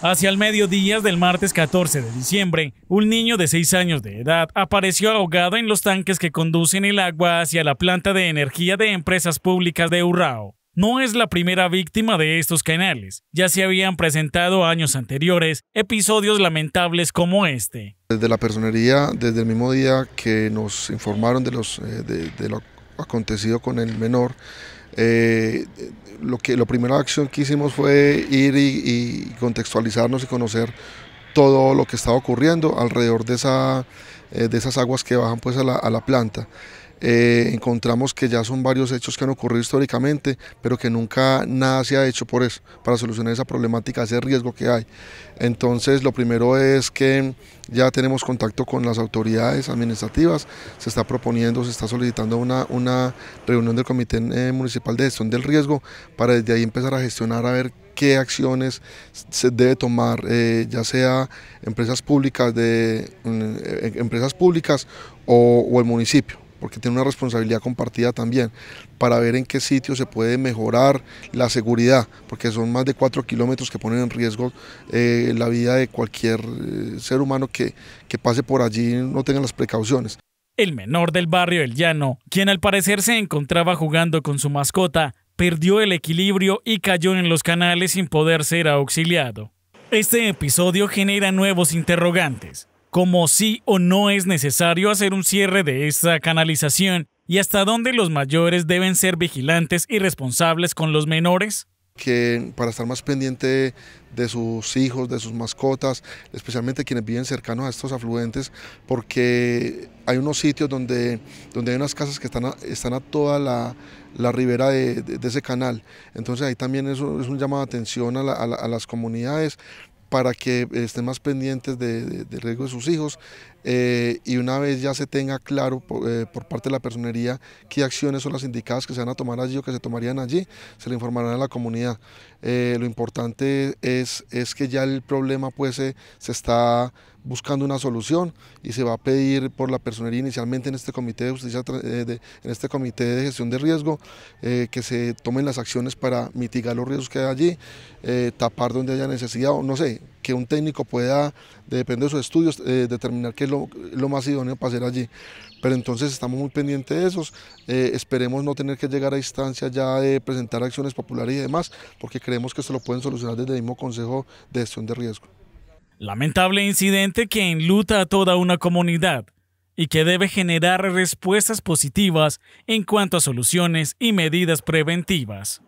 Hacia el mediodía del martes 14 de diciembre, un niño de 6 años de edad apareció ahogado en los tanques que conducen el agua hacia la planta de energía de empresas públicas de Urrao. No es la primera víctima de estos canales, ya se habían presentado años anteriores episodios lamentables como este. Desde la personería, desde el mismo día que nos informaron de, los, eh, de, de lo acontecido con el menor, eh, lo que la primera acción que hicimos fue ir y, contextualizarnos y conocer todo lo que estaba ocurriendo alrededor de, esa, eh, de esas aguas que bajan pues a la planta. Eh, encontramos que ya son varios hechos que han ocurrido históricamente, pero que nunca nada se ha hecho por eso, para solucionar esa problemática, ese riesgo que hay. Entonces, lo primero es que ya tenemos contacto con las autoridades administrativas, se está proponiendo, se está solicitando una, una reunión del Comité eh, Municipal de Gestión del Riesgo para desde ahí empezar a gestionar a ver qué acciones se debe tomar, eh, ya sea empresas públicas de mm, empresas públicas o el municipio porque tiene una responsabilidad compartida también, para ver en qué sitio se puede mejorar la seguridad, porque son más de 4 kilómetros que ponen en riesgo eh, la vida de cualquier eh, ser humano que, que pase por allí y no tenga las precauciones. El menor del barrio El Llano, quien al parecer se encontraba jugando con su mascota, perdió el equilibrio y cayó en los canales sin poder ser auxiliado. Este episodio genera nuevos interrogantes como sí o no es necesario hacer un cierre de esta canalización y hasta dónde los mayores deben ser vigilantes y responsables con los menores? que para estar más pendiente de sus hijos, de sus mascotas, especialmente quienes viven cercanos a estos afluentes, porque hay unos sitios donde, donde hay unas casas que están a, están a toda la, ribera de, ese canal. Entonces ahí también eso es un llamado de atención a, a las comunidades para que estén más pendientes de, riesgo de sus hijos eh, y una vez ya se tenga claro eh, por, parte de la personería qué acciones son las indicadas que se van a tomar allí o que se tomarían allí, se le informarán a la comunidad. Eh, lo importante es, es que ya el problema pues se está buscando una solución y se va a pedir por la personería inicialmente en este comité de justicia, eh, en este comité de gestión de riesgo, eh, que se tomen las acciones para mitigar los riesgos que hay allí, eh, tapar donde haya necesidad o no sé, que un técnico pueda, depende de sus estudios, determinar qué es lo, más idóneo para hacer allí. Pero entonces estamos muy pendientes de esos, esperemos no tener que llegar a instancia ya de presentar acciones populares y demás, porque creemos que se lo pueden solucionar desde el mismo Consejo de Gestión de Riesgo. Lamentable incidente que enluta a toda una comunidad y que debe generar respuestas positivas en cuanto a soluciones y medidas preventivas.